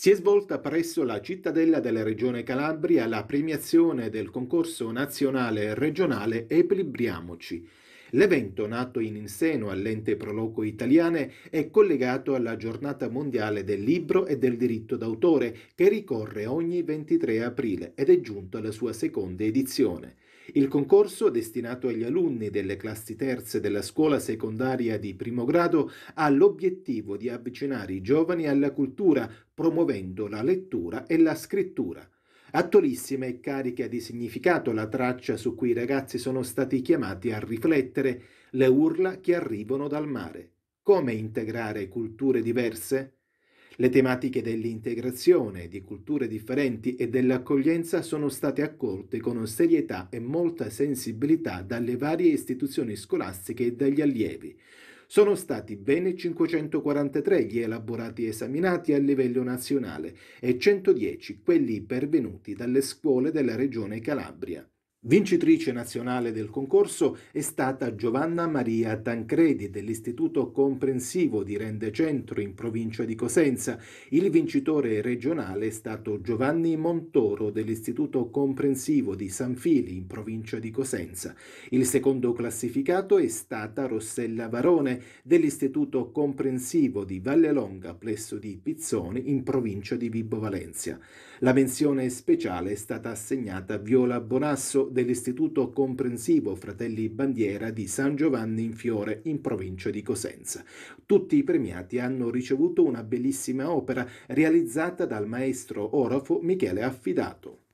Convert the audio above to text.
Si è svolta presso la cittadella della Regione Calabria la premiazione del concorso nazionale e regionale Equilibriamoci L'evento, nato in seno all'ente Proloco Italiane, è collegato alla giornata mondiale del libro e del diritto d'autore che ricorre ogni 23 aprile ed è giunto alla sua seconda edizione. Il concorso, destinato agli alunni delle classi terze della scuola secondaria di primo grado, ha l'obiettivo di avvicinare i giovani alla cultura, promuovendo la lettura e la scrittura. Attualissima e carica di significato la traccia su cui i ragazzi sono stati chiamati a riflettere le urla che arrivano dal mare. Come integrare culture diverse? Le tematiche dell'integrazione di culture differenti e dell'accoglienza sono state accolte con serietà e molta sensibilità dalle varie istituzioni scolastiche e dagli allievi, sono stati ben 543 gli elaborati esaminati a livello nazionale e 110 quelli pervenuti dalle scuole della regione Calabria. Vincitrice nazionale del concorso è stata Giovanna Maria Tancredi dell'Istituto Comprensivo di Rende Centro in provincia di Cosenza. Il vincitore regionale è stato Giovanni Montoro dell'Istituto Comprensivo di San Fili in provincia di Cosenza. Il secondo classificato è stata Rossella Varone dell'Istituto Comprensivo di Vallelonga plesso di Pizzoni in provincia di Vibo Valencia. La menzione speciale è stata assegnata a Viola Bonasso dell'Istituto Comprensivo Fratelli Bandiera di San Giovanni in Fiore, in provincia di Cosenza. Tutti i premiati hanno ricevuto una bellissima opera realizzata dal maestro orafo Michele Affidato.